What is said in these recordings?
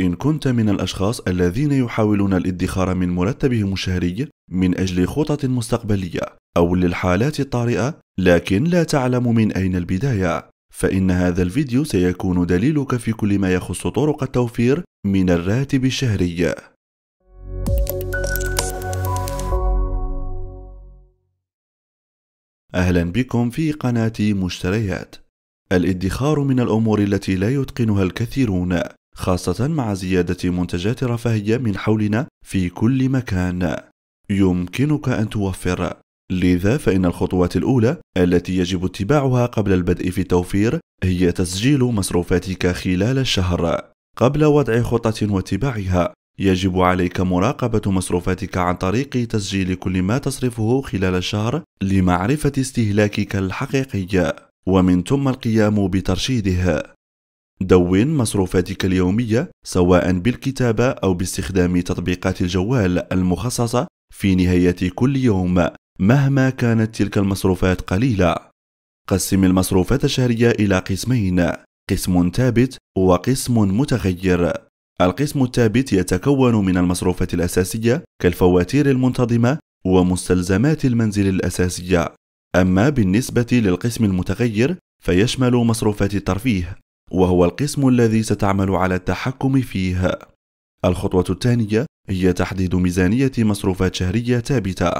إن كنت من الأشخاص الذين يحاولون الادخار من مرتبهم الشهري من أجل خطط مستقبلية أو للحالات الطارئة لكن لا تعلم من أين البداية فإن هذا الفيديو سيكون دليلك في كل ما يخص طرق التوفير من الراتب الشهري أهلا بكم في قناة مشتريات الادخار من الأمور التي لا يتقنها الكثيرون خاصة مع زيادة منتجات رفاهية من حولنا في كل مكان. يمكنك أن توفر، لذا فإن الخطوات الأولى التي يجب اتباعها قبل البدء في التوفير هي تسجيل مصروفاتك خلال الشهر. قبل وضع خطة واتباعها، يجب عليك مراقبة مصروفاتك عن طريق تسجيل كل ما تصرفه خلال الشهر لمعرفة استهلاكك الحقيقي، ومن ثم القيام بترشيده. دون مصروفاتك اليومية سواء بالكتابة أو باستخدام تطبيقات الجوال المخصصة في نهاية كل يوم مهما كانت تلك المصروفات قليلة. قسم المصروفات الشهرية إلى قسمين، قسم ثابت وقسم متغير. القسم الثابت يتكون من المصروفات الأساسية كالفواتير المنتظمة ومستلزمات المنزل الأساسية. أما بالنسبة للقسم المتغير فيشمل مصروفات الترفيه وهو القسم الذي ستعمل على التحكم فيه الخطوة الثانية هي تحديد ميزانية مصروفات شهرية ثابتة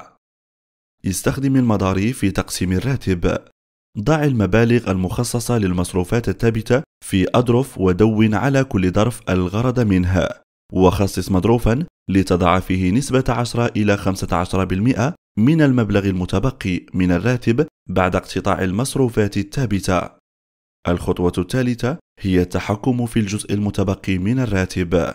استخدم المضاريف في تقسيم الراتب ضع المبالغ المخصصة للمصروفات الثابتة في أظرف ودون على كل ظرف الغرض منها وخصص مضروفا لتضع فيه نسبة 10 إلى 15% من المبلغ المتبقي من الراتب بعد اقتطاع المصروفات الثابتة الخطوة الثالثة هي التحكم في الجزء المتبقي من الراتب.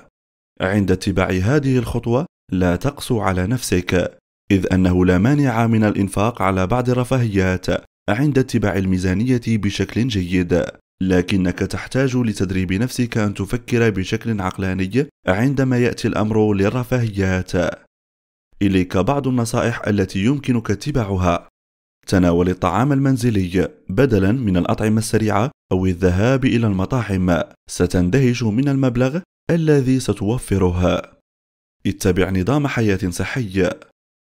عند اتباع هذه الخطوة لا تقسو على نفسك، إذ أنه لا مانع من الإنفاق على بعض الرفاهيات عند اتباع الميزانية بشكل جيد، لكنك تحتاج لتدريب نفسك أن تفكر بشكل عقلاني عندما يأتي الأمر للرفاهيات. إليك بعض النصائح التي يمكنك اتباعها تناول الطعام المنزلي بدلا من الأطعمة السريعة أو الذهاب إلى المطاعم ستندهش من المبلغ الذي ستوفره اتبع نظام حياة صحي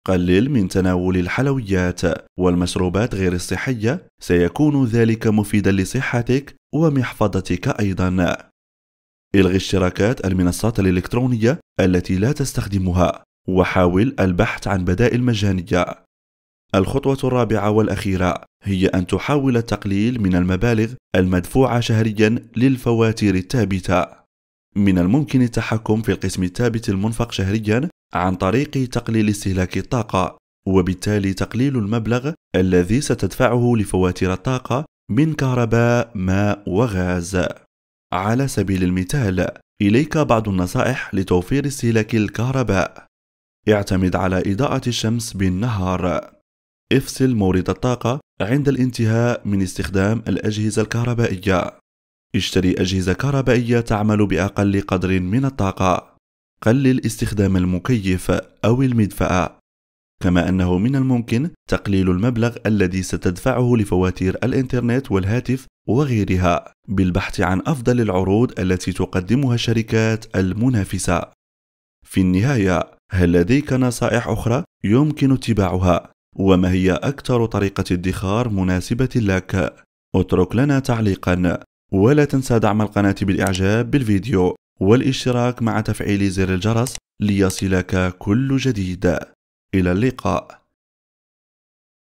قلل من تناول الحلويات والمشروبات غير الصحية سيكون ذلك مفيدا لصحتك ومحفظتك أيضا الغي اشتراكات المنصات الإلكترونية التي لا تستخدمها وحاول البحث عن بدائل مجانية الخطوة الرابعة والأخيرة هي أن تحاول التقليل من المبالغ المدفوعة شهريا للفواتير الثابتة. من الممكن التحكم في القسم الثابت المنفق شهريا عن طريق تقليل استهلاك الطاقة، وبالتالي تقليل المبلغ الذي ستدفعه لفواتير الطاقة من كهرباء، ماء وغاز. على سبيل المثال، إليك بعض النصائح لتوفير استهلاك الكهرباء. اعتمد على إضاءة الشمس بالنهار. افصل مورد الطاقة عند الانتهاء من استخدام الأجهزة الكهربائية. اشتري أجهزة كهربائية تعمل بأقل قدر من الطاقة. قلل استخدام المكيف أو المدفأة. كما أنه من الممكن تقليل المبلغ الذي ستدفعه لفواتير الإنترنت والهاتف وغيرها بالبحث عن أفضل العروض التي تقدمها الشركات المنافسة. في النهاية، هل لديك نصائح أخرى يمكن اتباعها وما هي أكثر طريقة ادخار مناسبة لك اترك لنا تعليقا ولا تنسى دعم القناة بالإعجاب بالفيديو والاشتراك مع تفعيل زر الجرس ليصلك كل جديد إلى اللقاء